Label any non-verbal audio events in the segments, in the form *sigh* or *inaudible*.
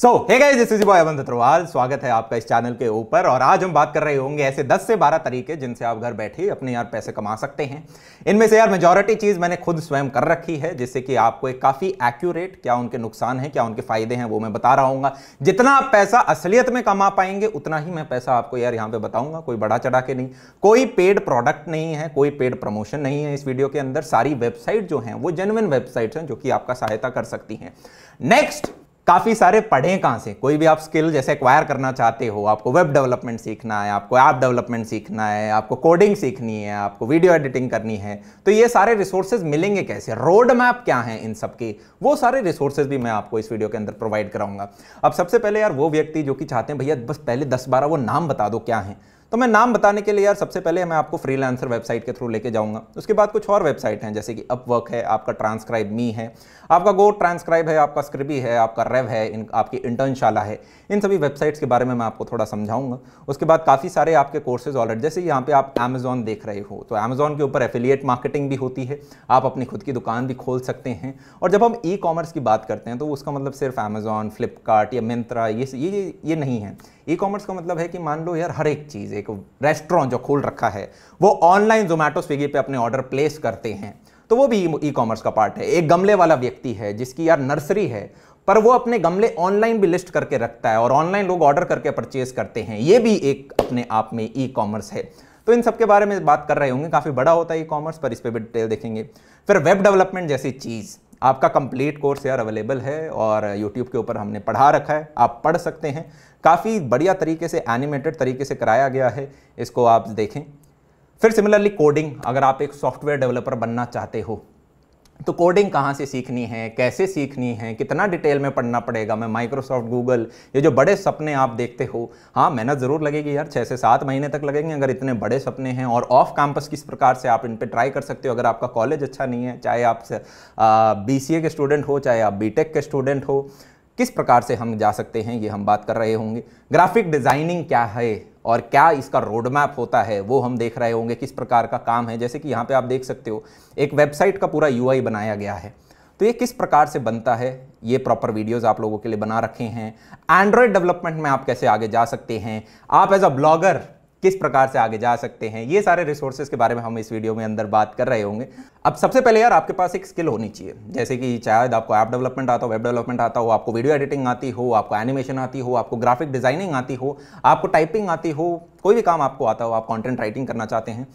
so hey guys this is बॉय अवंत अत्रवाल स्वागत है आपका इस चैनल के ऊपर और आज हम बात कर रहे होंगे ऐसे 10 से 12 तरीके जिनसे आप घर बैठे अपने यार पैसे कमा सकते हैं इनमें से यार मेजॉरिटी चीज़ मैंने खुद स्वयं कर रखी है जिससे कि आपको एक काफ़ी एक्यूरेट क्या उनके नुकसान है क्या उनके फ़ायदे हैं वो मैं बता रहा हूँ जितना आप पैसा असलियत में कमा पाएंगे उतना ही मैं पैसा आपको यार यहाँ पे बताऊंगा कोई बड़ा चढ़ा के नहीं कोई पेड प्रोडक्ट नहीं है कोई पेड प्रमोशन नहीं है इस वीडियो के अंदर सारी वेबसाइट जो है वो जेनुअन वेबसाइट हैं जो कि आपका सहायता कर सकती है नेक्स्ट काफ़ी सारे पढ़े कहां से कोई भी आप स्किल जैसे एक्वायर करना चाहते हो आपको वेब डेवलपमेंट सीखना है आपको ऐप डेवलपमेंट सीखना है आपको कोडिंग सीखनी है आपको वीडियो एडिटिंग करनी है तो ये सारे रिसोर्सेज मिलेंगे कैसे रोड मैप क्या है इन सब के वो सारे रिसोर्सेज भी मैं आपको इस वीडियो के अंदर प्रोवाइड कराऊंगा अब सबसे पहले यार वो व्यक्ति जो कि चाहते हैं भैया बस पहले दस बारह वो नाम बता दो क्या है तो मैं नाम बताने के लिए यार सबसे पहले मैं आपको फ्रीलांसर वेबसाइट के थ्रू लेके जाऊंगा उसके बाद कुछ और वेबसाइट हैं जैसे कि अपवर्क है आपका ट्रांसक्राइब मी है आपका गो ट्रांसक्राइब है आपका स्क्रिबी है आपका रेव है इन आपकी इंटर्नशाला है इन सभी वेबसाइट्स के बारे में मैं आपको थोड़ा समझाऊंगा उसके बाद काफ़ी सारे आपके कोर्सेज ऑलरेडी जैसे यहाँ पे आप अमेजोन देख रहे हो तो अमेजोन के ऊपर एफिलिएट मार्केटिंग भी होती है आप अपनी खुद की दुकान भी खोल सकते हैं और जब हम ई कॉमर्स की बात करते हैं तो उसका मतलब सिर्फ अमेजोन फ्लिपकार्ट या मिंत्रा ये ये ये नहीं है ई कॉमर्स का मतलब है कि मान लो यार हर एक चीज़ एक रेस्टोरेंट जो खोल रखा है वो ऑनलाइन जोमेटो स्विगी पे अपने ऑर्डर प्लेस करते हैं तो वो भी ई कॉमर्स का पार्ट है एक गमले वाला व्यक्ति है जिसकी यार नर्सरी है पर वो अपने गमले ऑनलाइन भी लिस्ट करके रखता है और ऑनलाइन लोग ऑर्डर करके परचेज करते हैं ये भी एक अपने आप में ई कॉमर्स है तो इन सब के बारे में बात कर रहे होंगे काफ़ी बड़ा होता है ई कॉमर्स पर इस पर भी डिटेल देखेंगे फिर वेब डेवलपमेंट जैसी चीज़ आपका कंप्लीट कोर्स यार अवेलेबल है और यूट्यूब के ऊपर हमने पढ़ा रखा है आप पढ़ सकते हैं काफ़ी बढ़िया तरीके से एनिमेटेड तरीके से कराया गया है इसको आप देखें फिर सिमिलरली कोडिंग अगर आप एक सॉफ्टवेयर डेवलपर बनना चाहते हो तो कोडिंग कहाँ से सीखनी है कैसे सीखनी है कितना डिटेल में पढ़ना पड़ेगा मैं माइक्रोसॉफ्ट गूगल ये जो बड़े सपने आप देखते हो हाँ मेहनत ज़रूर लगेगी यार छः से सात महीने तक लगेंगे अगर इतने बड़े सपने हैं और ऑफ कैंपस किस प्रकार से आप इन पर ट्राई कर सकते हो अगर आपका कॉलेज अच्छा नहीं है चाहे आप बी के स्टूडेंट हो चाहे आप बी के स्टूडेंट हो किस प्रकार से हम जा सकते हैं ये हम बात कर रहे होंगे ग्राफिक डिज़ाइनिंग क्या है और क्या इसका रोड मैप होता है वो हम देख रहे होंगे किस प्रकार का काम है जैसे कि यहाँ पे आप देख सकते हो एक वेबसाइट का पूरा यू बनाया गया है तो ये किस प्रकार से बनता है ये प्रॉपर वीडियोस आप लोगों के लिए बना रखे हैं एंड्रॉयड डेवलपमेंट में आप कैसे आगे जा सकते हैं आप एज अ ब्लॉगर किस प्रकार से आगे जा सकते हैं ये सारे रिसोर्सेज के बारे में हम इस वीडियो में अंदर बात कर रहे होंगे अब सबसे पहले यार आपके पास एक स्किल होनी चाहिए जैसे कि शायद आपको ऐप डेवलपमेंट आता हो वेब डेवलपमेंट आता हो आपको वीडियो एडिटिंग आती हो आपको एनिमेशन आती हो आपको ग्राफिक डिजाइनिंग आती हो आपको टाइपिंग आती हो कोई भी काम आपको आता हो आप कॉन्टेंट राइटिंग करना चाहते हैं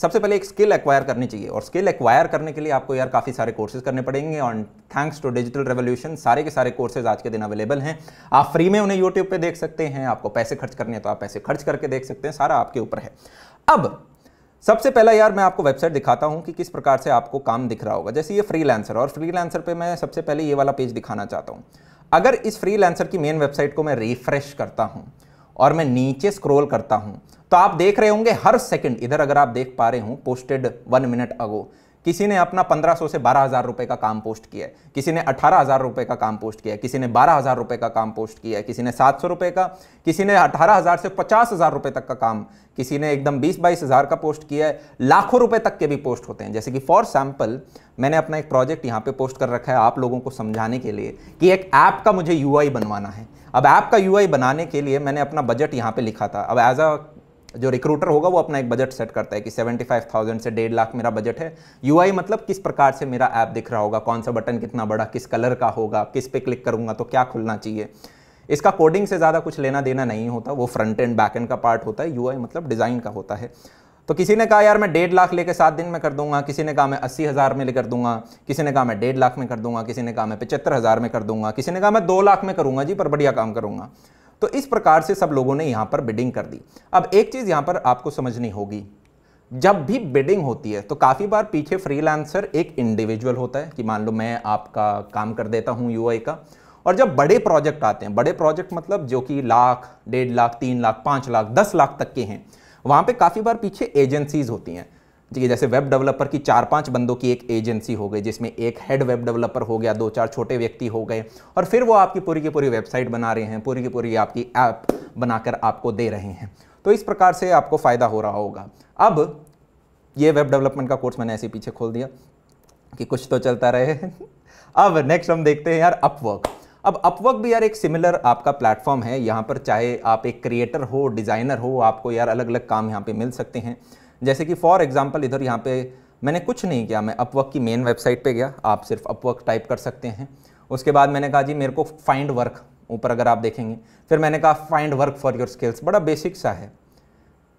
सबसे पहले एक स्किल एक्वायर करनी चाहिए और स्किल एक्वायर करने के लिए आपको यार काफ़ी सारे कोर्सेज करने पड़ेंगे और थैंक्स टू डिजिटल रेवोल्यूशन सारे के सारे कोर्सेज आज के दिन अवेलेबल हैं आप फ्री में उन्हें यूट्यूब पे देख सकते हैं आपको पैसे खर्च करने हैं तो आप पैसे खर्च करके देख सकते हैं सारा आपके ऊपर है अब सबसे पहला यार मैं आपको वेबसाइट दिखाता हूँ कि किस प्रकार से आपको काम दिख रहा होगा जैसे ये फ्रीलांसर और फ्रीलांसर पे मैं सबसे पहले ये वाला पेज दिखाना चाहता हूँ अगर इस फ्री की मेन वेबसाइट को मैं रिफ्रेश करता हूँ और मैं नीचे स्क्रॉल करता हूं तो आप देख रहे होंगे हर सेकंड इधर अगर आप देख पा रहे हो पोस्टेड वन मिनट अगो किसी ने अपना 1500 से बारह हज़ार रुपये का काम पोस्ट किया है किसी ने अठारह हज़ार रुपये का काम पोस्ट किया है किसी ने बारह हज़ार रुपये का काम पोस्ट किया है किसी ने सात सौ रुपये का किसी ने अठारह हज़ार से पचास हज़ार रुपये तक का काम किसी ने एकदम बीस बाईस हज़ार का पोस्ट किया है लाखों रुपये तक के भी पोस्ट होते हैं जैसे कि फॉर सैम्पल मैंने अपना एक प्रोजेक्ट यहाँ पे पोस्ट कर रखा है आप लोगों को समझाने के लिए कि एक ऐप का मुझे यू बनवाना है अब ऐप का यू बनाने के लिए मैंने अपना बजट यहाँ पे लिखा था अब एज अ जो रिक्रूटर होगा वो अपना एक बजट सेट करता है कि 75,000 से डेढ़ लाख मेरा बजट है यूआई मतलब किस प्रकार से मेरा ऐप दिख रहा होगा कौन सा बटन कितना बड़ा किस कलर का होगा किस पे क्लिक करूंगा तो क्या खुलना चाहिए इसका कोडिंग से ज़्यादा कुछ लेना देना नहीं होता वो फ्रंट एंड बैक एंड का पार्ट होता है यू मतलब डिज़ाइन का होता है तो किसी ने कहा यार मैं डेढ़ लाख लेके सात दिन में कर दूंगा किसी ने कहा मैं अस्सी हज़ार में लेकर दूंगा किसी ने कहा मैं डेढ़ लाख में कर दूंगा किसी ने कहा मैं पचहत्तर हज़ार में कर दूंगा किसी ने कहा मैं दो लाख में करूंगा जी पर बढ़िया काम करूंगा तो इस प्रकार से सब लोगों ने यहां पर बिडिंग कर दी अब एक चीज़ यहां पर आपको समझनी होगी जब भी बिडिंग होती है तो काफ़ी बार पीछे फ्रीलांसर एक इंडिविजुअल होता है कि मान लो मैं आपका काम कर देता हूं यू का और जब बड़े प्रोजेक्ट आते हैं बड़े प्रोजेक्ट मतलब जो कि लाख डेढ़ लाख तीन लाख पांच लाख दस लाख तक के हैं वहां पे काफ़ी बार पीछे एजेंसीज होती हैं ठीक है जैसे वेब डेवलपर की चार पांच बंदों की एक एजेंसी हो गई जिसमें एक हेड वेब डेवलपर हो गया दो चार छोटे व्यक्ति हो गए और फिर वो आपकी पूरी की पूरी वेबसाइट बना रहे हैं पूरी की पूरी आपकी ऐप बनाकर आपको दे रहे हैं तो इस प्रकार से आपको फ़ायदा हो रहा होगा अब ये वेब डेवलपमेंट का कोर्स मैंने ऐसे पीछे खोल दिया कि कुछ तो चलता रहे अब नेक्स्ट हम देखते हैं यार अपवर्क अब अपवर्क भी यार एक सिमिलर आपका प्लेटफॉर्म है यहाँ पर चाहे आप एक क्रिएटर हो डिज़ाइनर हो आपको यार अलग अलग काम यहाँ पे मिल सकते हैं जैसे कि फॉर एग्जाम्पल इधर यहाँ पे मैंने कुछ नहीं किया मैं अपवर्क की मेन वेबसाइट पे गया आप सिर्फ अपवर्क टाइप कर सकते हैं उसके बाद मैंने कहा जी मेरे को फाइंड वर्क ऊपर अगर आप देखेंगे फिर मैंने कहा find work for your skills बड़ा बेसिक सा है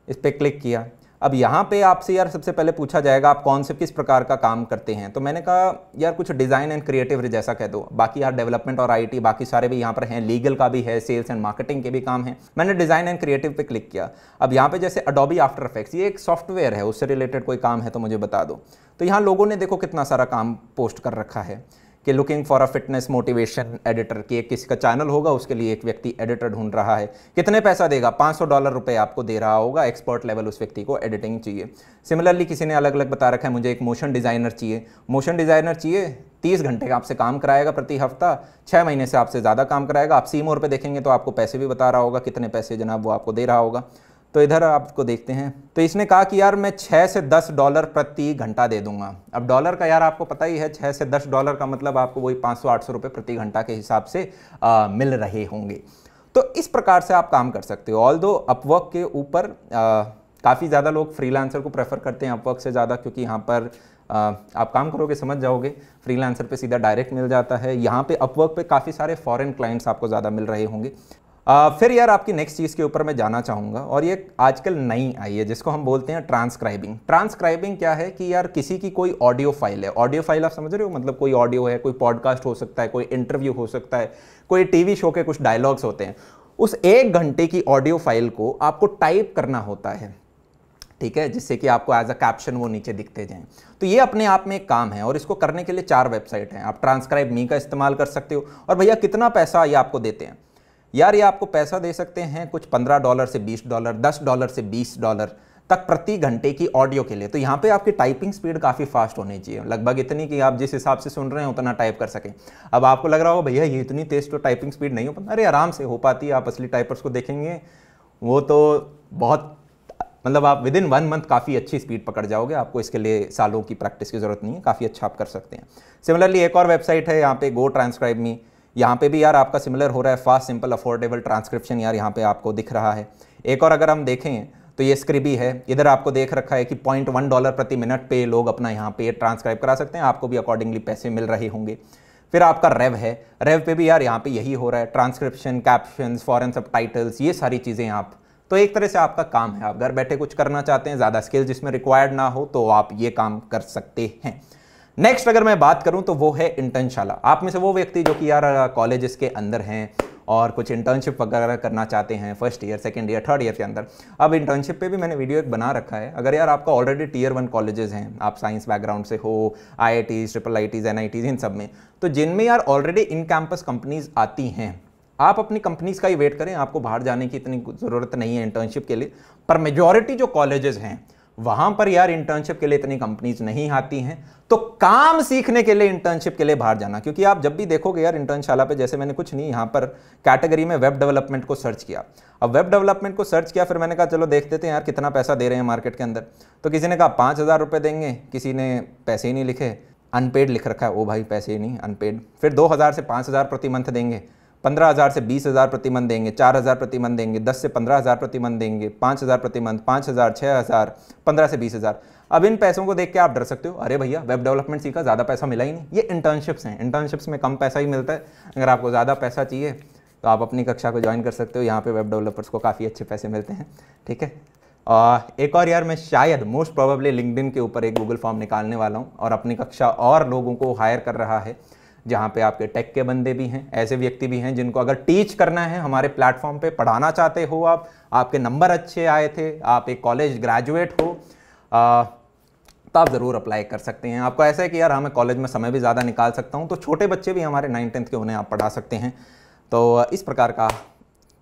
इस पर क्लिक किया अब यहाँ पे आपसे यार सबसे पहले पूछा जाएगा आप कौन से किस प्रकार का काम करते हैं तो मैंने कहा यार कुछ डिज़ाइन एंड क्रिएटिव जैसा कह दो बाकी यार डेवलपमेंट और आईटी बाकी सारे भी यहाँ पर हैं लीगल का भी है सेल्स एंड मार्केटिंग के भी काम है मैंने डिज़ाइन एंड क्रिएटिव पे क्लिक किया अब यहाँ पे जैसे अडोबी आफ्टर इफेक्ट्स ये एक सॉफ्टवेयर है उससे रिलेटेड कोई काम है तो मुझे बता दो तो यहाँ लोगों ने देखो कितना सारा काम पोस्ट कर रखा है कि looking for a fitness motivation editor की एक किसी का चैनल होगा उसके लिए एक व्यक्ति एडिटर ढूंढ रहा है कितने पैसा देगा 500 डॉलर रुपए आपको दे रहा होगा एक्सपर्ट लेवल उस व्यक्ति को एडिटिंग चाहिए सिमिलरली किसी ने अलग अलग बता रखा है मुझे एक मोशन डिज़ाइनर चाहिए मोशन डिज़ाइनर चाहिए तीस घंटे का आपसे काम कराएगा प्रति हफ्ता छः महीने से आपसे ज़्यादा काम कराएगा आप सी मोर पर देखेंगे तो आपको पैसे भी बता रहा होगा कितने पैसे जनाब वो आपको दे रहा होगा तो इधर आपको देखते हैं तो इसने कहा कि यार मैं छः से दस डॉलर प्रति घंटा दे दूंगा अब डॉलर का यार आपको पता ही है छः से दस डॉलर का मतलब आपको वही पाँच सौ आठ सौ रुपये प्रति घंटा के हिसाब से आ, मिल रहे होंगे तो इस प्रकार से आप काम कर सकते हो ऑल दो अपवर्क के ऊपर काफ़ी ज़्यादा लोग फ्रीलांसर को प्रेफर करते हैं अपवर्क से ज़्यादा क्योंकि यहाँ पर आ, आप काम करोगे समझ जाओगे फ्रीलांसर पे सीधा डायरेक्ट मिल जाता है यहाँ पे अपवर्क पे काफ़ी सारे फॉरेन क्लाइंट्स आपको ज़्यादा मिल रहे होंगे आ, फिर यार आपकी नेक्स्ट चीज़ के ऊपर मैं जाना चाहूँगा और ये आजकल नई आई है जिसको हम बोलते हैं ट्रांसक्राइबिंग ट्रांसक्राइबिंग क्या है कि यार किसी की कोई ऑडियो फाइल है ऑडियो फाइल आप समझ रहे हो मतलब कोई ऑडियो है कोई पॉडकास्ट हो सकता है कोई इंटरव्यू हो सकता है कोई टीवी शो के कुछ डायलॉग्स होते हैं उस एक घंटे की ऑडियो फाइल को आपको टाइप करना होता है ठीक है जिससे कि आपको एज अ कैप्शन वो नीचे दिखते जाएं तो ये अपने आप में एक काम है और इसको करने के लिए चार वेबसाइट हैं आप ट्रांसक्राइब मी का इस्तेमाल कर सकते हो और भैया कितना पैसा ये आपको देते हैं यार ये आपको पैसा दे सकते हैं कुछ पंद्रह डॉलर से बीस डॉलर दस डॉलर से बीस डॉलर तक प्रति घंटे की ऑडियो के लिए तो यहाँ पे आपकी टाइपिंग स्पीड काफ़ी फास्ट होनी चाहिए लगभग इतनी कि आप जिस हिसाब से सुन रहे हैं उतना टाइप कर सकें अब आपको लग रहा हो भैया ये इतनी तेज़ तो टाइपिंग स्पीड नहीं हो पाती अरे आराम से हो पाती है आप असली टाइपर्स को देखेंगे वो तो बहुत मतलब आप विद इन वन मंथ काफ़ी अच्छी स्पीड पकड़ जाओगे आपको इसके लिए सालों की प्रैक्टिस की ज़रूरत नहीं है काफ़ी अच्छा आप कर सकते हैं सिमिलरली एक और वेबसाइट है यहाँ पे गो ट्रांसक्राइब मी यहाँ पे भी यार आपका सिमिलर हो रहा है फास्ट सिंपल अफोर्डेबल ट्रांसक्रिप्शन यार यहाँ पे आपको दिख रहा है एक और अगर हम देखें तो ये स्क्रिबी है इधर आपको देख रखा है कि पॉइंट वन डॉलर प्रति मिनट पे लोग अपना यहाँ पे ट्रांसक्राइब करा सकते हैं आपको भी अकॉर्डिंगली पैसे मिल रहे होंगे फिर आपका रेव है रेव पे भी यार यहाँ पे यही हो रहा है ट्रांसक्रिप्शन कैप्शन फॉरन सब टाइटल्स ये सारी चीज़ें आप तो एक तरह से आपका काम है आप घर बैठे कुछ करना चाहते हैं ज़्यादा स्किल जिसमें रिक्वायर्ड ना हो तो आप ये काम कर सकते हैं नेक्स्ट अगर मैं बात करूं तो वो है इंटर्नशाला आप में से वो व्यक्ति जो कि यार कॉलेज़ के अंदर हैं और कुछ इंटर्नशिप वगैरह करना चाहते हैं first year second year third year के अंदर अब इंटर्नशिप पे भी मैंने वीडियो एक बना रखा है अगर यार आपका ऑलरेडी टीयर वन कॉलेजेस हैं आप साइंस बैकग्राउंड से हो I I Ts triple I Ts N I Ts इन सब में तो जिनमें यार ऑलरेडी इन कैंपस कंपनीज आती हैं आप अपनी कंपनीज का ही वेट करें आपको बाहर जाने की इतनी ज़रूरत नहीं है इंटर्नशिप के लिए पर मेजोरिटी जो कॉलेजेस हैं वहां पर यार इंटर्नशिप के लिए इतनी कंपनीज नहीं आती हैं तो काम सीखने के लिए इंटर्नशिप के लिए बाहर जाना क्योंकि आप जब भी देखोगे यार इंटर्नशाला पे जैसे मैंने कुछ नहीं यहां पर कैटेगरी में वेब डेवलपमेंट को सर्च किया अब वेब डेवलपमेंट को सर्च किया फिर मैंने कहा चलो देख देते हैं यार कितना पैसा दे रहे हैं मार्केट के अंदर तो किसी ने कहा पाँच हज़ार देंगे किसी ने पैसे ही नहीं लिखे अनपेड लिख रखा है ओ भाई पैसे ही नहीं अनपेड फिर दो हज़ार से पाँच हज़ार प्रति मंथ देंगे पंद्रह हज़ार से बीस हज़ार प्रति देंगे चार हज़ार प्रति देंगे दस से पंद्रह हज़ार प्रति देंगे पाँच हज़ार प्रति पाँच हज़ार छः हज़ार पंद्रह से बीस हज़ार अब इन पैसों को देख के आप डर सकते हो अरे भैया वेब डेवलपमेंट सीखा ज़्यादा पैसा मिला ही नहीं ये इंटर्नशिप्स हैं इंटर्नशिप्स में कम पैसा ही मिलता है अगर आपको ज़्यादा पैसा चाहिए तो आप अपनी कक्षा को ज्वाइन कर सकते हो यहाँ पे वेब डेवलपर्स को काफ़ी अच्छे पैसे मिलते हैं ठीक है आ, एक और यार मैं शायद मोस्ट प्रोबेबली लिंकड के ऊपर एक गूगल फॉर्म निकालने वाला हूँ और अपनी कक्षा और लोगों को हायर कर रहा है जहाँ पे आपके टेक के बंदे भी हैं ऐसे व्यक्ति भी हैं जिनको अगर टीच करना है हमारे प्लेटफॉर्म पे पढ़ाना चाहते हो आप आपके नंबर अच्छे आए थे आप एक कॉलेज ग्रेजुएट हो तो आप ज़रूर अप्लाई कर सकते हैं आपको ऐसा है कि यार हाँ मैं कॉलेज में समय भी ज़्यादा निकाल सकता हूँ तो छोटे बच्चे भी हमारे नाइन टेंथ के उन्हें आप पढ़ा सकते हैं तो इस प्रकार का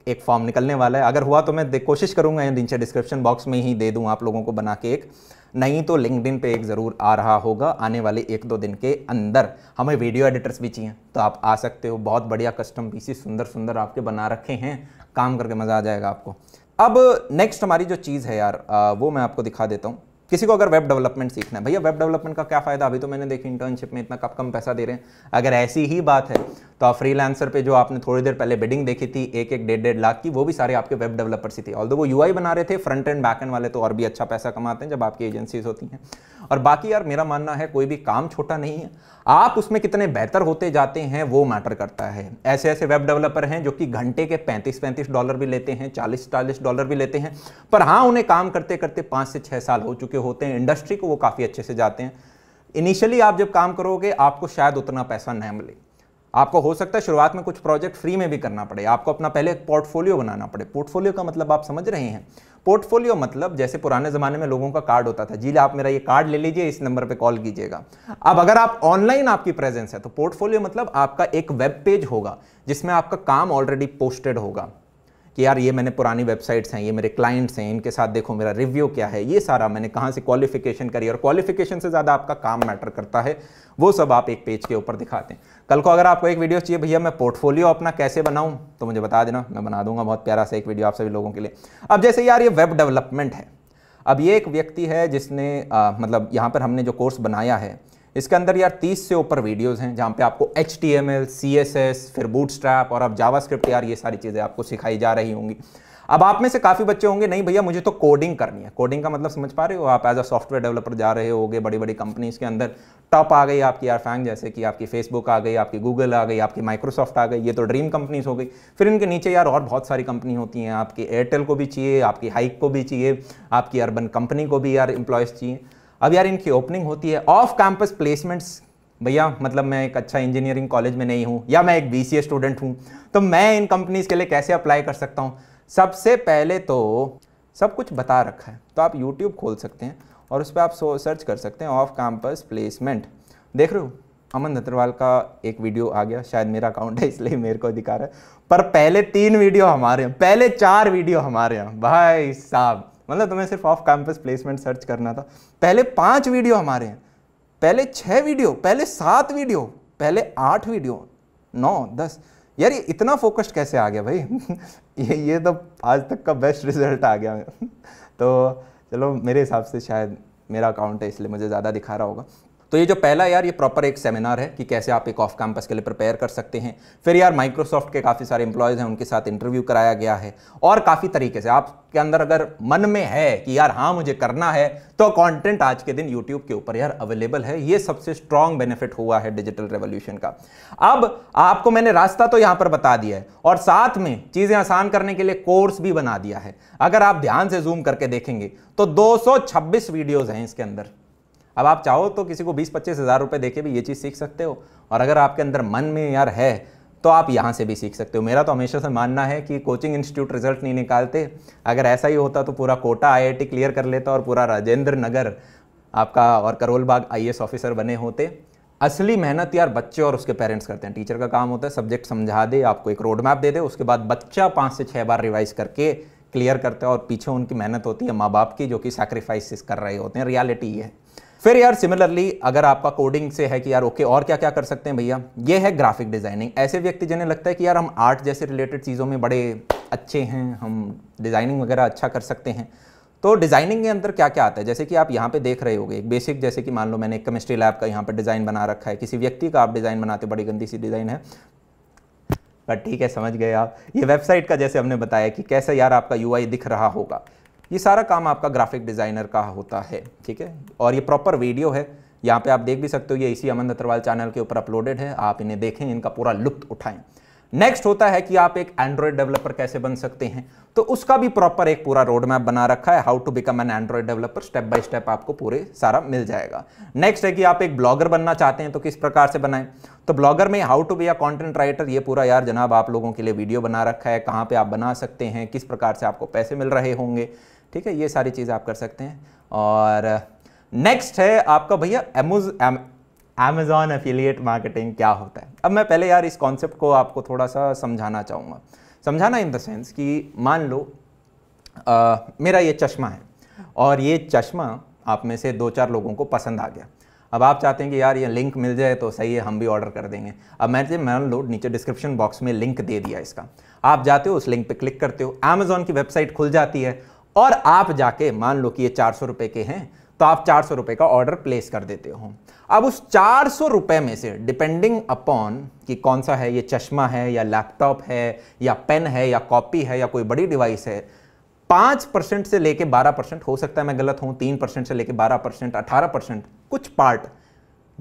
एक फॉर्म निकलने वाला है अगर हुआ तो मैं कोशिश करूँगा नीचे डिस्क्रिप्शन बॉक्स में ही दे दूँ आप लोगों को बना के एक नहीं तो लिंकडिन पे एक ज़रूर आ रहा होगा आने वाले एक दो दिन के अंदर हमें वीडियो एडिटर्स भी चाहिए तो आप आ सकते हो बहुत बढ़िया कस्टम पीसी सुंदर सुंदर आपके बना रखे हैं काम करके मज़ा आ जाएगा आपको अब नेक्स्ट हमारी जो चीज़ है यार वो मैं आपको दिखा देता हूँ किसी को अगर वेब डेवलपमेंट सीखना है भैया वेब डेवलपमेंट का क्या फ़ायदा अभी तो मैंने देखी इंटर्नशिप में इतना कब कम पैसा दे रहे हैं अगर ऐसी ही बात है तो आप फ्रीलांसर पे जो आपने थोड़ी देर पहले बिडिंग देखी थी एक एक डेढ़ डेढ़ लाख की वो भी सारे आपके वेब डेवलपर्स ही थे ऑल वो यूआई बना रहे थे फ्रंट एंड बैक एंड वाले तो और भी अच्छा पैसा कमाते हैं जब आपकी एजेंसीज होती हैं और बाकी यार मेरा मानना है कोई भी काम छोटा नहीं है आप उसमें कितने बेहतर होते जाते हैं वो मैटर करता है ऐसे ऐसे वेब डेवलपर हैं जो कि घंटे के पैंतीस पैंतीस डॉलर भी लेते हैं चालीस चालीस डॉलर भी लेते हैं पर हाँ उन्हें काम करते करते पाँच से छः साल हो चुके होते हैं इंडस्ट्री को वो काफ़ी अच्छे से जाते हैं इनिशियली आप जब काम करोगे आपको शायद उतना पैसा न मिले आपको हो सकता है शुरुआत में कुछ प्रोजेक्ट फ्री में भी करना पड़े आपको अपना पहले एक पोर्टफोलियो बनाना पड़े पोर्टफोलियो का मतलब आप समझ रहे हैं पोर्टफोलियो मतलब जैसे पुराने ज़माने में लोगों का कार्ड होता था जी आप मेरा ये कार्ड ले लीजिए इस नंबर पे कॉल कीजिएगा अब अगर आप ऑनलाइन आपकी प्रेजेंस है तो पोर्टफोलियो मतलब आपका एक वेब पेज होगा जिसमें आपका काम ऑलरेडी पोस्टेड होगा कि यार ये मैंने पुरानी वेबसाइट्स हैं ये मेरे क्लाइंट्स हैं इनके साथ देखो मेरा रिव्यू क्या है ये सारा मैंने कहाँ से क्वालिफिकेशन करी और क्वालिफिकेशन से ज़्यादा आपका काम मैटर करता है वो सब आप एक पेज के ऊपर दिखाते हैं कल को अगर आपको एक वीडियो चाहिए भैया मैं पोर्टफोलियो अपना कैसे बनाऊँ तो मुझे बता देना मैं बना दूंगा बहुत प्यारा सा एक वीडियो आप सभी लोगों के लिए अब जैसे यार ये वेब डेवलपमेंट है अब ये एक व्यक्ति है जिसने आ, मतलब यहाँ पर हमने जो कोर्स बनाया है इसके अंदर यार 30 से ऊपर वीडियोस हैं जहाँ पे आपको H T M L C S S फिर बूट स्ट्रैप और अब जावास्क्रिप्ट यार ये सारी चीज़ें आपको सिखाई जा रही होंगी अब आप में से काफ़ी बच्चे होंगे नहीं भैया मुझे तो कोडिंग करनी है कोडिंग का मतलब समझ पा रहे हो आप एज अ सॉफ्टवेयर डेवलपर जा रहे होगे बड़ी बड़ी कंपनीज के अंदर टॉप आ गई आपकी यार फैंग जैसे कि आपकी फेसबुक आ गई आपकी गूगल आ गई आपकी माइक्रोसॉफ्ट आ गई ये तो ड्रीम कंपनीज हो गई फिर इनके नीचे यार और बहुत सारी कंपनी होती हैं आपकी एयरटेल को भी चाहिए आपकी हाइक को भी चाहिए आपकी अर्बन कंपनी को भी यार इंप्लॉयज़ चाहिए अब यार इनकी ओपनिंग होती है ऑफ कैंपस प्लेसमेंट्स भैया मतलब मैं एक अच्छा इंजीनियरिंग कॉलेज में नहीं हूँ या मैं एक बी स्टूडेंट हूँ तो मैं इन कंपनीज़ के लिए कैसे अप्लाई कर सकता हूँ सबसे पहले तो सब कुछ बता रखा है तो आप यूट्यूब खोल सकते हैं और उस पर आप सर्च कर सकते हैं ऑफ कैंपस प्लेसमेंट देख रहे हो अमन धत्रवाल का एक वीडियो आ गया शायद मेरा अकाउंट है इसलिए मेरे को दिखा रहा है पर पहले तीन वीडियो हमारे हैं पहले चार वीडियो हमारे हैं भाई साहब मतलब तुम्हें सिर्फ ऑफ कैंपस प्लेसमेंट सर्च करना था पहले पांच वीडियो हमारे हैं पहले छह वीडियो पहले सात वीडियो पहले आठ वीडियो नौ दस यार ये इतना फोकस्ड कैसे आ गया भाई *laughs* ये ये तो आज तक का बेस्ट रिजल्ट आ गया *laughs* तो चलो मेरे हिसाब से शायद मेरा अकाउंट है इसलिए मुझे ज़्यादा दिखा रहा होगा तो ये जो पहला यार ये प्रॉपर एक सेमिनार है कि कैसे आप एक ऑफ कैंपस के लिए प्रिपेयर कर सकते हैं फिर यार माइक्रोसॉफ्ट के काफ़ी सारे एम्प्लॉयज़ हैं उनके साथ इंटरव्यू कराया गया है और काफ़ी तरीके से आपके अंदर अगर मन में है कि यार हाँ मुझे करना है तो कंटेंट आज के दिन यूट्यूब के ऊपर यार अवेलेबल है ये सबसे स्ट्रांग बेनिफिट हुआ है डिजिटल रेवोल्यूशन का अब आपको मैंने रास्ता तो यहाँ पर बता दिया है और साथ में चीज़ें आसान करने के लिए कोर्स भी बना दिया है अगर आप ध्यान से जूम करके देखेंगे तो 226 वीडियोस हैं इसके अंदर अब आप चाहो तो किसी को बीस पच्चीस हज़ार रुपये दे के भी ये चीज़ सीख सकते हो और अगर आपके अंदर मन में यार है तो आप यहाँ से भी सीख सकते हो मेरा तो हमेशा से मानना है कि कोचिंग इंस्टीट्यूट रिजल्ट नहीं निकालते अगर ऐसा ही होता तो पूरा कोटा आईआईटी क्लियर कर लेता और पूरा राजेंद्र नगर आपका और करोल बाग आई ऑफिसर बने होते असली मेहनत यार बच्चे और उसके पेरेंट्स करते हैं टीचर का काम होता है सब्जेक्ट समझा दे आपको एक रोड मैप दे दे उसके बाद बच्चा पाँच से छः बार रिवाइज करके क्लियर करता है और पीछे उनकी मेहनत होती है माँ बाप की जो कि सैक्रिफाइसेस कर रहे होते हैं रियलिटी ये है फिर यार सिमिलरली अगर आपका कोडिंग से है कि यार ओके और क्या क्या कर सकते हैं भैया ये है ग्राफिक डिज़ाइनिंग ऐसे व्यक्ति जिन्हें लगता है कि यार हम आर्ट जैसे रिलेटेड चीज़ों में बड़े अच्छे हैं हम डिज़ाइनिंग वगैरह अच्छा कर सकते हैं तो डिज़ाइनिंग के अंदर क्या क्या आता है जैसे कि आप यहाँ पे देख रहे होगे एक बेसिक जैसे कि मान लो मैंने एक केमिस्ट्री लैब का यहाँ पर डिज़ाइन बना रखा है किसी व्यक्ति का आप डिज़ाइन बनाते बड़ी गंदी सी डिज़ाइन है बट ठीक है समझ गए आप ये वेबसाइट का जैसे हमने बताया कि कैसे यार आपका यू दिख रहा होगा ये सारा काम आपका ग्राफिक डिज़ाइनर का होता है ठीक है और ये प्रॉपर वीडियो है यहाँ पे आप देख भी सकते हो ये इसी अमन अतरवाल चैनल के ऊपर अपलोडेड है आप इन्हें देखें इनका पूरा लुप्त उठाएं नेक्स्ट होता है कि आप एक एंड्रॉयड डेवलपर कैसे बन सकते हैं तो उसका भी प्रॉपर एक पूरा रोड मैप बना रखा है how to become an Android developer step by step आपको पूरे सारा मिल जाएगा नेक्स्ट है कि आप एक ब्लॉगर बनना चाहते हैं तो किस प्रकार से बनाएं तो ब्लॉगर में how to be a content writer ये पूरा यार जनाब आप लोगों के लिए वीडियो बना रखा है कहाँ पे आप बना सकते हैं किस प्रकार से आपको पैसे मिल रहे होंगे ठीक है ये सारी चीज़ आप कर सकते हैं और नेक्स्ट है आपका भैया एमोज एमेजॉन एफिलिएट मार्केटिंग क्या होता है अब मैं पहले यार इस कॉन्सेप्ट को आपको थोड़ा सा समझाना चाहूँगा समझाना इन द सेंस कि मान लो आ, मेरा ये चश्मा है और ये चश्मा आप में से दो चार लोगों को पसंद आ गया अब आप चाहते हैं कि यार ये लिंक मिल जाए तो सही है हम भी ऑर्डर कर देंगे अब मैंने तो मान लो नीचे डिस्क्रिप्शन बॉक्स में लिंक दे दिया इसका आप जाते हो उस लिंक पे क्लिक करते हो अमेजोन की वेबसाइट खुल जाती है और आप जाके मान लो कि ये चार सौ रुपए के हैं तो आप चार सौ रुपए का ऑर्डर प्लेस कर देते हो अब उस चार सौ रुपए में से डिपेंडिंग अपॉन कि कौन सा है ये चश्मा है या लैपटॉप है या पेन है या कॉपी है या कोई बड़ी डिवाइस है पांच परसेंट से लेके बारह परसेंट हो सकता है मैं गलत हूं तीन परसेंट से लेके बारह परसेंट अठारह परसेंट कुछ पार्ट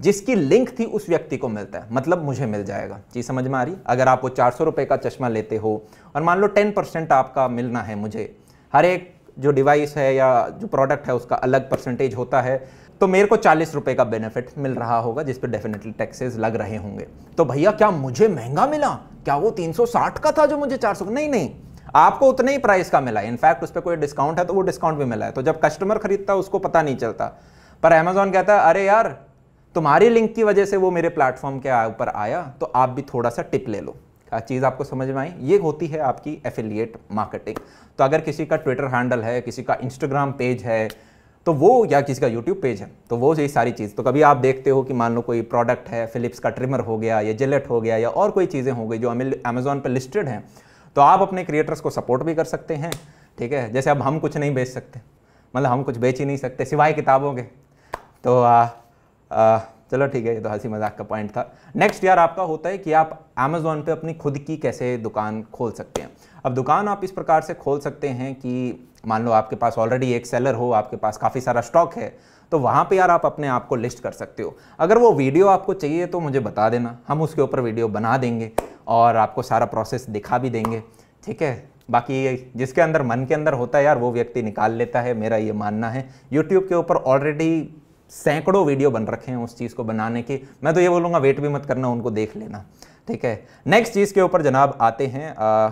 जिसकी लिंक थी उस व्यक्ति को मिलता है मतलब मुझे मिल जाएगा चीज़ समझ में आ रही अगर आप वो चार सौ रुपए का चश्मा लेते हो और मान लो टेन परसेंट आपका मिलना है मुझे हर एक जो डिवाइस है या जो प्रोडक्ट है उसका अलग परसेंटेज होता है तो मेरे को चालीस रुपये का बेनिफिट मिल रहा होगा जिस पर डेफिनेटली टैक्सेस लग रहे होंगे तो भैया क्या मुझे महंगा मिला क्या वो 360 का था जो मुझे 400 नहीं नहीं आपको उतने ही प्राइस का मिला इनफैक्ट उस पर कोई डिस्काउंट है तो वो डिस्काउंट भी मिला है तो जब कस्टमर खरीदता उसको पता नहीं चलता पर अमेजोन कहता है अरे यार तुम्हारी लिंक की वजह से वो मेरे प्लेटफॉर्म के ऊपर आया तो आप भी थोड़ा सा टिप ले लो चीज़ आपको समझ में आई ये होती है आपकी एफिलिएट मार्केटिंग तो अगर किसी का ट्विटर हैंडल है किसी का इंस्टाग्राम पेज है तो वो या किसी का यूट्यूब पेज है तो वो यही सारी चीज़ तो कभी आप देखते हो कि मान लो कोई प्रोडक्ट है फिलिप्स का ट्रिमर हो गया या जिलेट हो गया या और कोई चीज़ें हो गई जो अमेजोन पर लिस्टेड हैं तो आप अपने क्रिएटर्स को सपोर्ट भी कर सकते हैं ठीक है जैसे अब हम कुछ नहीं बेच सकते मतलब हम कुछ बेच ही नहीं सकते सिवाय किताबों के तो आ, आ, चलो ठीक है ये तो हंसी मजाक का पॉइंट था नेक्स्ट यार आपका होता है कि आप अमेज़ोन पे अपनी खुद की कैसे दुकान खोल सकते हैं अब दुकान आप इस प्रकार से खोल सकते हैं कि मान लो आपके पास ऑलरेडी एक सेलर हो आपके पास काफ़ी सारा स्टॉक है तो वहाँ पे यार आप अपने आप को लिस्ट कर सकते हो अगर वो वीडियो आपको चाहिए तो मुझे बता देना हम उसके ऊपर वीडियो बना देंगे और आपको सारा प्रोसेस दिखा भी देंगे ठीक है बाकी जिसके अंदर मन के अंदर होता है यार वो व्यक्ति निकाल लेता है मेरा ये मानना है यूट्यूब के ऊपर ऑलरेडी सैकड़ों वीडियो बन रखे हैं उस चीज़ को बनाने की मैं तो ये बोलूँगा वेट भी मत करना उनको देख लेना ठीक है नेक्स्ट चीज़ के ऊपर जनाब आते हैं आ,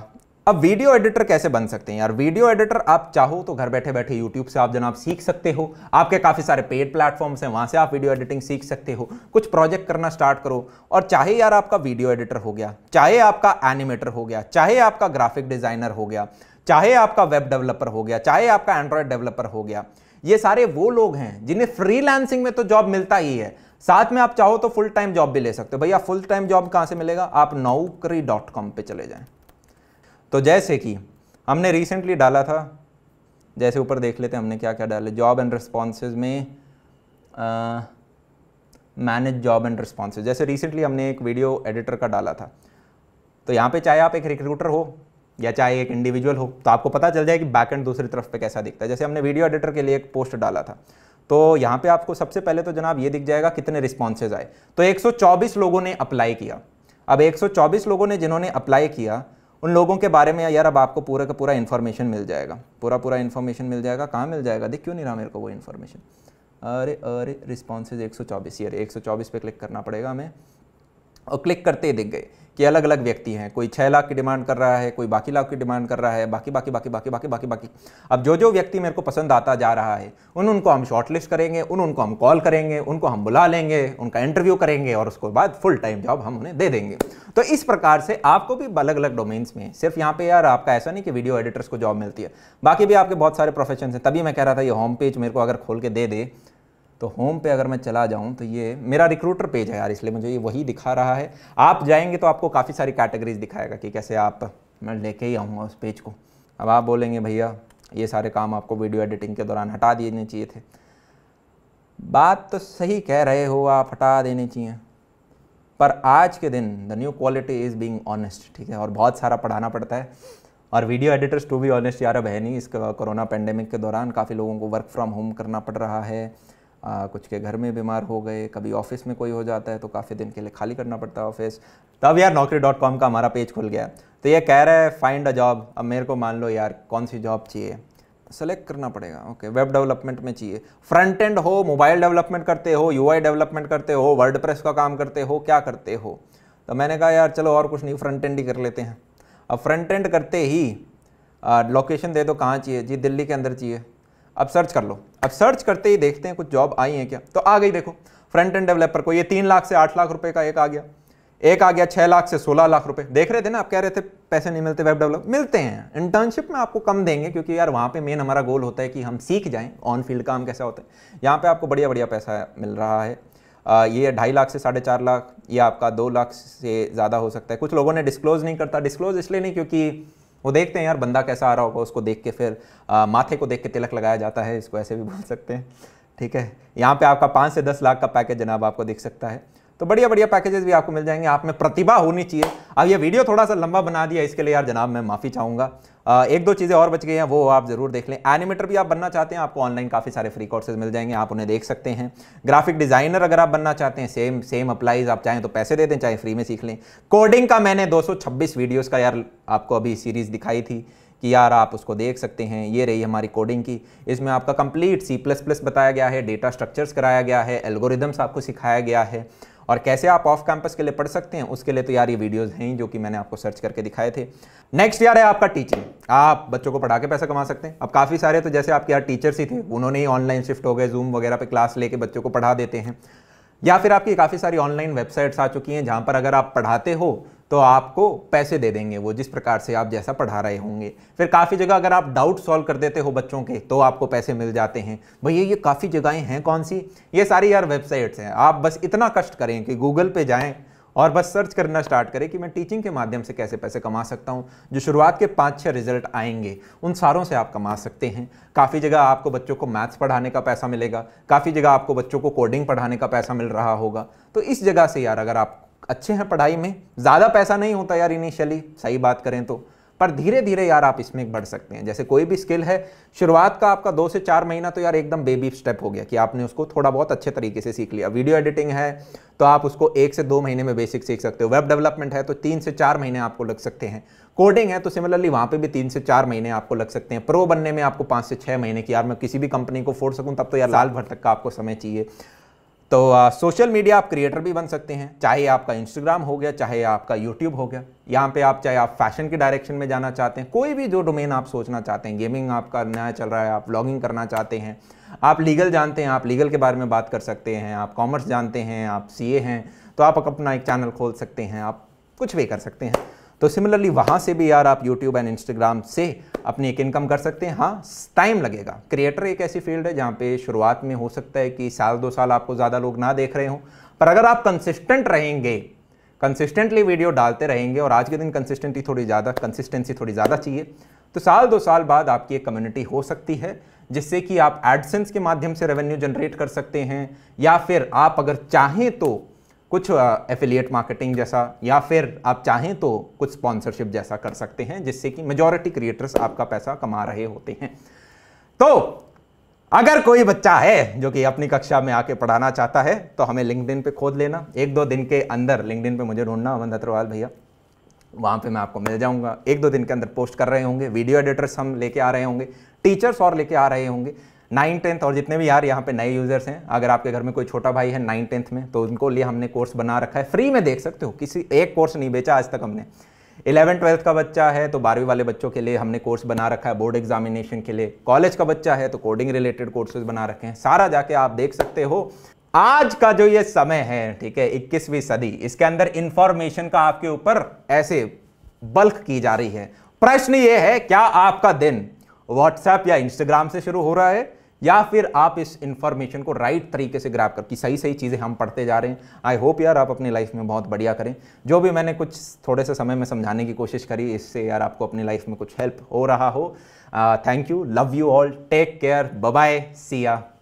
अब वीडियो एडिटर कैसे बन सकते हैं यार वीडियो एडिटर आप चाहो तो घर बैठे बैठे यूट्यूब से आप जनाब सीख सकते हो आपके काफ़ी सारे पेड प्लेटफॉर्म्स हैं वहाँ से आप वीडियो एडिटिंग सीख सकते हो कुछ प्रोजेक्ट करना स्टार्ट करो और चाहे यार आपका वीडियो एडिटर हो गया चाहे आपका एनिमेटर हो गया चाहे आपका ग्राफिक डिज़ाइनर हो गया चाहे आपका वेब डेवलपर हो गया चाहे आपका एंड्रॉयड डेवलपर हो गया ये सारे वो लोग हैं जिन्हें फ्रीलांसिंग में तो जॉब मिलता ही है साथ में आप चाहो तो फुल टाइम जॉब भी ले सकते हो भैया फुल टाइम जॉब कहां से मिलेगा आप नौकरी डॉट कॉम पर चले जाए तो जैसे कि हमने रिसेंटली डाला था जैसे ऊपर देख लेते हमने क्या क्या डाला जॉब एंड रिस्पॉन्सेज में मैनेज जॉब एंड रिस्पॉन्सेज जैसे रिसेंटली हमने एक वीडियो एडिटर का डाला था तो यहाँ पे चाहे आप एक रिक्रूटर हो या चाहे एक इंडिविजुअल हो तो आपको पता चल जाए कि बैकेंड दूसरी तरफ पे कैसा दिखता है जैसे हमने वीडियो एडिटर के लिए एक पोस्ट डाला था तो यहाँ पे आपको सबसे पहले तो जनाब ये दिख जाएगा कितने रिस्पॉन्सेज आए तो 124 लोगों ने अप्लाई किया अब 124 लोगों ने जिन्होंने अप्लाई किया उन लोगों के बारे में यार अब आपको पूरा का पूरा इन्फॉर्मेशन मिल जाएगा पूरा पूरा इन्फॉर्मेशन मिल जाएगा कहाँ मिल जाएगा देख क्यों नहीं रहा मेरे को वो इन्फॉर्मेशन अरे अरे रिस्पॉन्सेज एक सौ चौबीस पे क्लिक करना पड़ेगा हमें और क्लिक करते ही दिख गए कि अलग अलग व्यक्ति हैं कोई छः लाख की डिमांड कर रहा है कोई बाकी लाख की डिमांड कर रहा है बाकी बाकी बाकी बाकी बाकी बाकी बाकी अब जो जो व्यक्ति मेरे को पसंद आता जा रहा है उन उनको हम शॉर्टलिस्ट करेंगे उन उनको हम कॉल करेंगे उनको हम बुला लेंगे उनका इंटरव्यू करेंगे और उसके बाद फुल टाइम जॉब हम उन्हें दे देंगे तो इस प्रकार से आपको भी अलग अलग डोमेन्स में सिर्फ यहाँ पे यार आपका ऐसा नहीं कि वीडियो एडिटर्स को जॉब मिलती है बाकी भी आपके बहुत सारे प्रोफेशन हैं तभी मैं कह रहा था ये होम पेज मेरे को अगर खोल के दे दे तो होम पे अगर मैं चला जाऊँ तो ये मेरा रिक्रूटर पेज है यार इसलिए मुझे ये वही दिखा रहा है आप जाएंगे तो आपको काफ़ी सारी कैटेगरीज दिखाएगा कि कैसे आप मैं लेके ही आऊँगा उस पेज को अब आप बोलेंगे भैया ये सारे काम आपको वीडियो एडिटिंग के दौरान हटा देने चाहिए थे बात तो सही कह रहे हो आप हटा देने चाहिए पर आज के दिन the new quality is being honest ठीक है और बहुत सारा पढ़ाना पड़ता है और वीडियो एडिटर्स टू भी ऑनेस्ट यार अब है नहीं इसका कोरोना पेंडेमिक के दौरान काफ़ी लोगों को वर्क फ्रॉम होम करना पड़ रहा है आ, कुछ के घर में बीमार हो गए कभी ऑफिस में कोई हो जाता है तो काफ़ी दिन के लिए खाली करना पड़ता है ऑफिस तब यार नौकरी डॉट कॉम का हमारा पेज खुल गया तो ये कह रहा है फाइंड अ जॉब अब मेरे को मान लो यार कौन सी जॉब चाहिए सेलेक्ट करना पड़ेगा ओके वेब डेवलपमेंट में चाहिए फ्रंट एंड हो मोबाइल डेवलपमेंट करते हो यूआई डेवलपमेंट करते हो वर्ड का काम करते हो क्या करते हो तो मैंने कहा यार चलो और कुछ नहीं फ्रंट एंड ही कर लेते हैं अब फ्रंट एंड करते ही लोकेशन दे दो कहाँ चाहिए जी दिल्ली के अंदर चाहिए अब सर्च कर लो अब सर्च करते ही देखते हैं कुछ जॉब आई है क्या तो आ गई देखो फ्रंट एंड डेवलपर को ये तीन लाख से आठ लाख रुपए का एक आ गया एक आ गया छह लाख से सोलह लाख रुपए देख रहे थे ना आप कह रहे थे पैसे नहीं मिलते वेब डेवलप मिलते हैं इंटर्नशिप में आपको कम देंगे क्योंकि यार वहां पे मेन हमारा गोल होता है कि हम सीख जाएं ऑन फील्ड काम कैसा होता है यहाँ पे आपको बढ़िया बढ़िया पैसा मिल रहा है आ, ये ढाई लाख से साढ़े चार लाख ये आपका दो लाख से ज़्यादा हो सकता है कुछ लोगों ने डिस्क्लोज़ नहीं करता डिस्क्लोज़ इसलिए नहीं क्योंकि वो देखते हैं यार बंदा कैसा आ रहा होगा उसको देख के फिर आ, माथे को देख के तिलक लगाया जाता है इसको ऐसे भी बोल सकते हैं ठीक है यहाँ पे आपका पाँच से दस लाख का पैकेज जनाब आपको दिख सकता है तो बढ़िया बढ़िया पैकेजेस भी आपको मिल जाएंगे आप में प्रतिभा होनी चाहिए अब ये वीडियो थोड़ा सा लंबा बना दिया इसके लिए यार जनाब मैं माफ़ी चाहूँगा एक दो चीज़ें और बच गई हैं वो आप ज़रूर देख लें एनिमेटर भी आप बनना चाहते हैं आपको ऑनलाइन काफ़ी सारे फ्री कोर्सेज मिल जाएंगे आप उन्हें देख सकते हैं ग्राफिक डिज़ाइनर अगर आप बनना चाहते हैं सेम सेम अप्लाइज आप चाहें तो पैसे दे दें चाहे फ्री में सीख लें कोडिंग का मैंने दो सौ का यार आपको अभी सीरीज़ दिखाई थी कि यार आप उसको देख सकते हैं ये रही हमारी कोडिंग की इसमें आपका कंप्लीट सी प्लस प्लस बताया गया है डेटा स्ट्रक्चर्स कराया गया है एल्गोरिदम्स आपको सिखाया गया है और कैसे आप ऑफ कैंपस के लिए पढ़ सकते हैं उसके लिए तो यार ये वीडियोज़ हैं जो कि मैंने आपको सर्च करके दिखाए थे नेक्स्ट यार है आपका टीचिंग आप बच्चों को पढ़ा के पैसा कमा सकते हैं अब काफ़ी सारे तो जैसे आपके यार टीचर्स ही थे उन्होंने ही ऑनलाइन शिफ्ट हो गए जूम वगैरह पे क्लास लेके बच्चों को पढ़ा देते हैं या फिर आपकी काफ़ी सारी ऑनलाइन वेबसाइट्स आ चुकी हैं जहाँ पर अगर आप पढ़ाते हो तो आपको पैसे दे देंगे वो जिस प्रकार से आप जैसा पढ़ा रहे होंगे फिर काफ़ी जगह अगर आप डाउट सॉल्व कर देते हो बच्चों के तो आपको पैसे मिल जाते हैं भैया ये काफ़ी जगहें हैं कौन सी ये सारी यार वेबसाइट्स हैं आप बस इतना कष्ट करें कि गूगल पे जाएं और बस सर्च करना स्टार्ट करें कि मैं टीचिंग के माध्यम से कैसे पैसे कमा सकता हूँ जो शुरुआत के पाँच छः रिजल्ट आएंगे उन सारों से आप कमा सकते हैं काफ़ी जगह आपको बच्चों को मैथ्स पढ़ाने का पैसा मिलेगा काफ़ी जगह आपको बच्चों को कोडिंग पढ़ाने का पैसा मिल रहा होगा तो इस जगह से यार अगर आप अच्छे हैं पढ़ाई में ज़्यादा पैसा नहीं होता यार इनिशियली सही बात करें तो पर धीरे धीरे यार आप इसमें बढ़ सकते हैं जैसे कोई भी स्किल है शुरुआत का आपका दो से चार महीना तो यार एकदम बेबी स्टेप हो गया कि आपने उसको थोड़ा बहुत अच्छे तरीके से सीख लिया वीडियो एडिटिंग है तो आप उसको एक से दो महीने में बेसिक सीख सकते हो वेब डेवलपमेंट है तो तीन से चार महीने आपको लग सकते हैं कोडिंग है तो सिमिलरली वहाँ पे भी तीन से चार महीने आपको लग सकते हैं प्रो बनने में आपको पाँच से छः महीने की यार मैं किसी भी कंपनी को फोड़ सकूँ तब तो यार लाल भर तक का आपको समय चाहिए तो आ, सोशल मीडिया आप क्रिएटर भी बन सकते हैं चाहे आपका इंस्टाग्राम हो गया चाहे आपका यूट्यूब हो गया यहाँ पे आप चाहे आप फैशन के डायरेक्शन में जाना चाहते हैं कोई भी जो डोमेन आप सोचना चाहते हैं गेमिंग आपका नया चल रहा है आप ब्लॉगिंग करना चाहते हैं आप लीगल जानते हैं आप लीगल के बारे में बात कर सकते हैं आप कॉमर्स जानते हैं आप सी हैं तो आप अपना एक चैनल खोल सकते हैं आप कुछ भी कर सकते हैं तो सिमिलरली वहाँ से भी यार आप यूट्यूब एंड इंस्टाग्राम से अपनी एक इनकम कर सकते हैं हाँ टाइम लगेगा क्रिएटर एक ऐसी फील्ड है जहाँ पे शुरुआत में हो सकता है कि साल दो साल आपको ज़्यादा लोग ना देख रहे हों पर अगर आप कंसिस्टेंट रहेंगे कंसिस्टेंटली वीडियो डालते रहेंगे और आज के दिन कंसिस्टेंटी थोड़ी ज़्यादा कंसिस्टेंसी थोड़ी ज़्यादा चाहिए तो साल दो साल बाद आपकी एक कम्युनिटी हो सकती है जिससे कि आप एडसेंस के माध्यम से रेवेन्यू जनरेट कर सकते हैं या फिर आप अगर चाहें तो कुछ एफिलिएट मार्केटिंग जैसा या फिर आप चाहें तो कुछ स्पॉन्सरशिप जैसा कर सकते हैं जिससे कि मेजोरिटी क्रिएटर्स आपका पैसा कमा रहे होते हैं तो अगर कोई बच्चा है जो कि अपनी कक्षा में आके पढ़ाना चाहता है तो हमें इन पे खोद लेना एक दो दिन के अंदर लिंकडिन पे मुझे ढूंढना अमन धत्रवाल भैया वहाँ पे मैं आपको मिल जाऊँगा एक दो दिन के अंदर पोस्ट कर रहे होंगे वीडियो एडिटर्स हम लेके आ रहे होंगे टीचर्स और लेके आ रहे होंगे नाइन टेंथ और जितने भी यार यहाँ पे नए यूज़र्स हैं अगर आपके घर में कोई छोटा भाई है नाइन टेंथ में तो उनको लिए हमने कोर्स बना रखा है फ्री में देख सकते हो किसी एक कोर्स नहीं बेचा आज तक हमने इलेवन ट्वेल्थ का बच्चा है तो बारहवीं वाले बच्चों के लिए हमने कोर्स बना रखा है बोर्ड एग्जामिनेशन के लिए कॉलेज का बच्चा है तो कोडिंग रिलेटेड कोर्सेज बना रखे हैं सारा जाके आप देख सकते हो आज का जो ये समय है ठीक है इक्कीसवीं सदी इसके अंदर इंफॉर्मेशन का आपके ऊपर ऐसे बल्क की जा रही है प्रश्न ये है क्या आपका दिन व्हाट्सएप या इंस्टाग्राम से शुरू हो रहा है या फिर आप इस इंफॉर्मेशन को राइट तरीके से ग्रैप कर कि सही सही चीज़ें हम पढ़ते जा रहे हैं आई होप यार आप अपनी लाइफ में बहुत बढ़िया करें जो भी मैंने कुछ थोड़े से समय में समझाने की कोशिश करी इससे यार आपको अपनी लाइफ में कुछ हेल्प हो रहा हो thank you love you all take care bye Siya